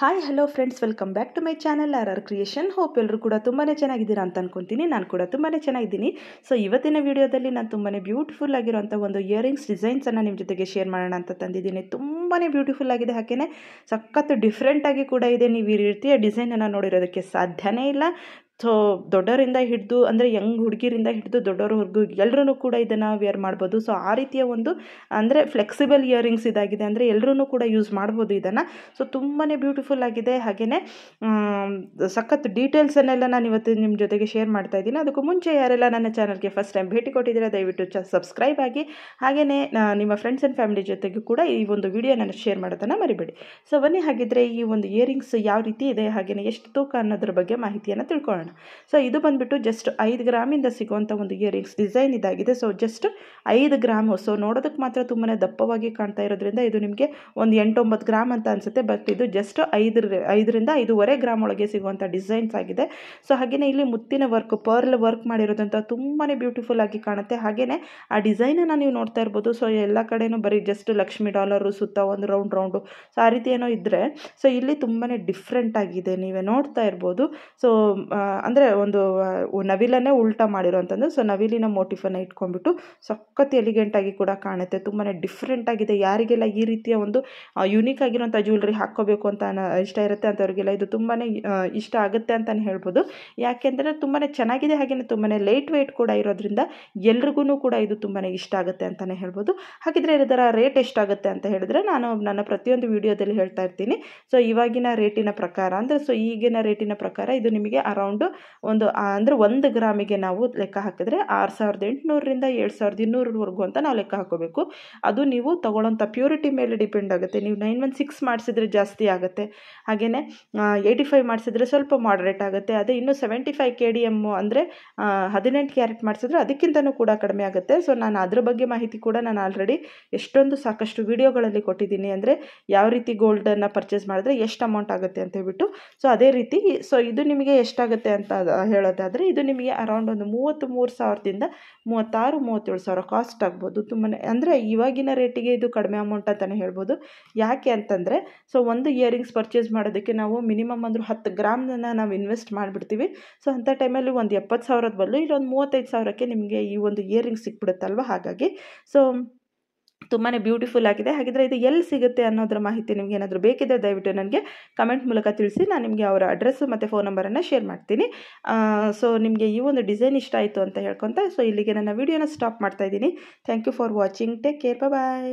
hi hello friends welcome back to my channel R R creation hope ಎಲ್ಲರೂ ಕೂಡ ತುಂಬಾ ಚೆನ್ನಾಗಿದ್ದೀರಾ ಅಂತ ಅನ್ಕೊತೀನಿ ನಾನು ಕೂಡ ತುಂಬಾ ಚೆನ್ನಾಗಿದ್ದೀನಿ ಸೊ ಇವತ್ತಿನ ವಿಡಿಯೋದಲ್ಲಿ ನಾನು ತುಂಬಾ ಬ್ಯೂಟಿಫುಲ್ ಆಗಿರುವಂಥ ಒಂದು ಇಯರಿಂಗ್ಸ್ ಡಿಸೈನ್ಸನ್ನು ನಿಮ್ಮ ಜೊತೆಗೆ ಶೇರ್ ಮಾಡೋಣ ಅಂತ ತಂದಿದ್ದೀನಿ ತುಂಬಾ ಬ್ಯೂಟಿಫುಲ್ ಆಗಿದೆ ಹಾಗೆಯೇ ಸಖತ್ತು ಡಿಫ್ರೆಂಟಾಗಿ ಕೂಡ ಇದೆ ನೀವು ಈ ರೀತಿಯ ಡಿಸೈನನ್ನು ನೋಡಿರೋದಕ್ಕೆ ಸಾಧ್ಯವೇ ಇಲ್ಲ ಸೊ ದೊಡ್ಡೋರಿಂದ ಹಿಡಿದು ಅಂದರೆ ಯಂಗ್ ಹುಡುಗಿರಿಂದ ಹಿಡಿದು ದೊಡ್ಡವ್ರವರೆಗೂ ಎಲ್ಲರೂ ಕೂಡ ಇದನ್ನು ವೇರ್ ಮಾಡ್ಬೋದು ಸೊ ಆ ರೀತಿಯ ಒಂದು ಅಂದರೆ ಫ್ಲೆಕ್ಸಿಬಲ್ ಇಯರಿಂಗ್ಸ್ ಇದಾಗಿದೆ ಅಂದರೆ ಎಲ್ಲರೂ ಕೂಡ ಯೂಸ್ ಮಾಡ್ಬೋದು ಇದನ್ನು ಸೊ ತುಂಬಾ ಬ್ಯೂಟಿಫುಲ್ ಆಗಿದೆ ಹಾಗೆಯೇ ಸಖತ್ ಡೀಟೇಲ್ಸನ್ನೆಲ್ಲ ನಾನು ಇವತ್ತು ನಿಮ್ಮ ಜೊತೆಗೆ ಶೇರ್ ಮಾಡ್ತಾ ಇದ್ದೀನಿ ಅದಕ್ಕೂ ಮುಂಚೆ ಯಾರೆಲ್ಲ ನನ್ನ ಚಾನಲ್ಗೆ ಫಸ್ಟ್ ಟೈಮ್ ಭೇಟಿ ಕೊಟ್ಟಿದ್ದೀರಾ ದಯವಿಟ್ಟು ಚ ಸಬ್ಸ್ಕ್ರೈಬ್ ಆಗಿ ಹಾಗೆಯೇ ನಿಮ್ಮ ಫ್ರೆಂಡ್ಸ್ ಆ್ಯಂಡ್ ಫ್ಯಾಮಿಲಿ ಜೊತೆಗೂ ಕೂಡ ಈ ಒಂದು ವಿಡಿಯೋ ನಾನು ಶೇರ್ ಮಾಡೋದನ್ನು ಮರಿಬೇಡಿ ಸೊ ಬನ್ನಿ ಹಾಗಿದ್ದರೆ ಈ ಒಂದು ಇಯರಿಂಗ್ಸ್ ಯಾವ ರೀತಿ ಇದೆ ಹಾಗೆಯೇ ಎಷ್ಟು ತೂಕ ಅನ್ನೋದ್ರ ಬಗ್ಗೆ ಮಾಹಿತಿಯನ್ನು ತಿಳ್ಕೊಳ್ಳೋಣ ಸೊ ಇದು ಬಂದುಬಿಟ್ಟು ಜಸ್ಟ್ ಐದು ಗ್ರಾಮಿಂದ ಸಿಗುವಂಥ ಒಂದು ಇಯರಿಂಗ್ಸ್ ಡಿಸೈನ್ ಇದಾಗಿದೆ ಸೊ ಜಸ್ಟ್ ಐದು ಗ್ರಾಮು ಸೊ ನೋಡೋದಕ್ಕೆ ಮಾತ್ರ ತುಂಬಾ ದಪ್ಪವಾಗಿ ಕಾಣ್ತಾ ಇರೋದ್ರಿಂದ ಇದು ನಿಮಗೆ ಒಂದು ಎಂಟೊಂಬತ್ತು ಗ್ರಾಮ್ ಅಂತ ಅನಿಸುತ್ತೆ ಬಟ್ ಇದು ಜಸ್ಟ್ ಐದು ಐದರಿಂದ ಐದುವರೆ ಗ್ರಾಮ್ ಒಳಗೆ ಸಿಗುವಂಥ ಡಿಸೈನ್ಸ್ ಆಗಿದೆ ಸೊ ಹಾಗೆಯೇ ಇಲ್ಲಿ ಮುತ್ತಿನ ವರ್ಕ್ ಪರ್ಲ್ ವರ್ಕ್ ಮಾಡಿರೋದಂಥ ತುಂಬಾ ಬ್ಯೂಟಿಫುಲ್ ಆಗಿ ಕಾಣುತ್ತೆ ಹಾಗೆಯೇ ಆ ಡಿಸೈನನ್ನು ನೀವು ನೋಡ್ತಾ ಇರ್ಬೋದು ಸೊ ಎಲ್ಲ ಕಡೆಯೂ ಬರೀ ಜಸ್ಟ್ ಲಕ್ಷ್ಮಿ ಡಾಲರು ಸುತ್ತ ಒಂದು ರೌಂಡ್ ರೌಂಡು ಸೊ ಆ ರೀತಿ ಏನೋ ಇದ್ದರೆ ಸೊ ಇಲ್ಲಿ ತುಂಬಾ ಡಿಫ್ರೆಂಟ್ ಆಗಿದೆ ನೀವೇ ನೋಡ್ತಾ ಇರ್ಬೋದು ಸೊ ಅಂದರೆ ಒಂದು ನವಿಲನ್ನೇ ಉಲ್ಟಾ ಮಾಡಿರೋ ಅಂತಂದು ಸೊ ನವಿಲಿನ ಮೋಟಿಫನ್ನು ಇಟ್ಕೊಂಡ್ಬಿಟ್ಟು ಸಖತ್ ಎಲಿಗೆಂಟಾಗಿ ಕೂಡ ಕಾಣುತ್ತೆ ತುಂಬಾ ಡಿಫ್ರೆಂಟ್ ಆಗಿದೆ ಯಾರಿಗೆಲ್ಲ ಈ ರೀತಿಯ ಒಂದು ಯುನೀಕ್ ಆಗಿರುವಂಥ ಜ್ಯುವೆಲ್ರಿ ಹಾಕ್ಕೋಬೇಕು ಅಂತ ಇಷ್ಟ ಇರುತ್ತೆ ಅಂಥವ್ರಿಗೆಲ್ಲ ಇದು ತುಂಬಾ ಇಷ್ಟ ಆಗುತ್ತೆ ಅಂತಲೇ ಹೇಳ್ಬೋದು ಯಾಕೆಂದರೆ ತುಂಬಾ ಚೆನ್ನಾಗಿದೆ ಹಾಗೆಯೇ ತುಂಬಾ ಲೈಟ್ ವೆಯ್ಟ್ ಕೂಡ ಇರೋದ್ರಿಂದ ಎಲ್ರಿಗೂ ಕೂಡ ಇದು ತುಂಬಾ ಇಷ್ಟ ಆಗುತ್ತೆ ಅಂತಲೇ ಹೇಳ್ಬೋದು ಹಾಗಿದ್ರೆ ಇದರ ರೇಟ್ ಎಷ್ಟಾಗುತ್ತೆ ಅಂತ ಹೇಳಿದ್ರೆ ನಾನು ನನ್ನ ಪ್ರತಿಯೊಂದು ವಿಡಿಯೋದಲ್ಲಿ ಹೇಳ್ತಾ ಇರ್ತೀನಿ ಸೊ ಇವಾಗಿನ ರೇಟಿನ ಪ್ರಕಾರ ಅಂದರೆ ಸೊ ಈಗಿನ ರೇಟಿನ ಪ್ರಕಾರ ಇದು ನಿಮಗೆ ಅರೌಂಡು ಒಂದು ಅಂದರೆ ಒಂದು ಗ್ರಾಮಿಗೆ ನಾವು ಲೆಕ್ಕ ಹಾಕಿದ್ರೆ ಆರು ಸಾವಿರದ ಎಂಟುನೂರರಿಂದ ಏಳು ಸಾವಿರದ ಇನ್ನೂರವರೆಗೂ ಅಂತ ನಾವು ಲೆಕ್ಕ ಹಾಕೋಬೇಕು ಅದು ನೀವು ತೊಗೊಳ್ಳೋಂಥ ಪ್ಯೂರಿಟಿ ಮೇಲೆ ಡಿಪೆಂಡ್ ಆಗುತ್ತೆ ನೀವು ನೈನ್ ಒನ್ ಸಿಕ್ಸ್ ಮಾಡಿಸಿದ್ರೆ ಜಾಸ್ತಿ ಆಗುತ್ತೆ ಹಾಗೆಯೇ ಏಯ್ಟಿ ಫೈವ್ ಮಾಡಿಸಿದ್ರೆ ಸ್ವಲ್ಪ ಮಾಡ್ರೇಟ್ ಆಗುತ್ತೆ ಅದೇ ಇನ್ನೂ seventy five K D M ಅಂದರೆ ಹದಿನೆಂಟು ಕ್ಯಾರೆಟ್ ಮಾಡಿಸಿದ್ರೆ ಅದಕ್ಕಿಂತನೂ ಕೂಡ ಕಡಿಮೆ ಆಗುತ್ತೆ ಸೊ ನಾನು ಅದ್ರ ಬಗ್ಗೆ ಮಾಹಿತಿ ಕೂಡ ನಾನು ಆಲ್ರೆಡಿ ಎಷ್ಟೊಂದು ಸಾಕಷ್ಟು ವಿಡಿಯೋಗಳಲ್ಲಿ ಕೊಟ್ಟಿದ್ದೀನಿ ಅಂದರೆ ಯಾವ ರೀತಿ ಗೋಲ್ಡನ್ನು ಪರ್ಚೇಸ್ ಮಾಡಿದ್ರೆ ಎಷ್ಟು ಅಮೌಂಟ್ ಆಗುತ್ತೆ ಅಂತ ಹೇಳ್ಬಿಟ್ಟು ಸೊ ಅದೇ ರೀತಿ ಸೊ ಇದು ನಿಮಗೆ ಎಷ್ಟಾಗುತ್ತೆ ಅಂತ ಹೇಳೋದಾದರೆ ಇದು ನಿಮಗೆ ಅರೌಂಡ್ ಒಂದು ಮೂವತ್ತು ಮೂರು ಸಾವಿರದಿಂದ ಮೂವತ್ತಾರು ಮೂವತ್ತೇಳು ಸಾವಿರ ಕಾಸ್ಟ್ ಆಗ್ಬೋದು ತುಂಬಾ ಅಂದರೆ ಇವಾಗಿನ ರೇಟಿಗೆ ಇದು ಕಡಿಮೆ ಅಮೌಂಟ್ ಅಂತಲೇ ಹೇಳ್ಬೋದು ಯಾಕೆ ಅಂತಂದರೆ ಸೊ ಒಂದು ಇಯರಿಂಗ್ಸ್ ಪರ್ಚೇಸ್ ಮಾಡೋದಕ್ಕೆ ನಾವು ಮಿನಿಮಮ್ ಅಂದರೂ ಹತ್ತು ಗ್ರಾಮ್ನ ನಾವು ಇನ್ವೆಸ್ಟ್ ಮಾಡಿಬಿಡ್ತೀವಿ ಸೊ ಅಂಥ ಟೈಮಲ್ಲಿ ಒಂದು ಎಪ್ಪತ್ತು ಸಾವಿರದ ಬದಲು ಇಲ್ಲೊಂದು ಮೂವತ್ತೈದು ಸಾವಿರಕ್ಕೆ ನಿಮಗೆ ಈ ಒಂದು ಇಯರಿಂಗ್ಸ್ ಸಿಕ್ಬಿಡುತ್ತಲ್ವ ಹಾಗಾಗಿ ಸೊ ತುಂಬಾ ಬ್ಯೂಟಿಫುಲ್ ಆಗಿದೆ ಹಾಗಿದ್ರೆ ಇದು ಎಲ್ಲಿ ಸಿಗುತ್ತೆ ಅನ್ನೋದ್ರ ಮಾಹಿತಿ ನಿಮ್ಗೆ ಏನಾದರೂ ಬೇಕಿದ್ರೆ ದಯವಿಟ್ಟು ನನಗೆ ಕಮೆಂಟ್ ಮೂಲಕ ತಿಳಿಸಿ ನಾನು ನಿಮಗೆ ಅವರ ಅಡ್ರೆಸ್ ಮತ್ತು ಫೋನ್ ನಂಬರನ್ನು ಶೇರ್ ಮಾಡ್ತೀನಿ ಸೊ ನಿಮಗೆ ಈ ಒಂದು ಡಿಸೈನ್ ಇಷ್ಟ ಆಯಿತು ಅಂತ ಹೇಳ್ಕೊತ ಸೊ ಇಲ್ಲಿಗೆ ನನ್ನ ವೀಡಿಯೋನ ಸ್ಟಾಪ್ ಮಾಡ್ತಾ thank you for watching take care bye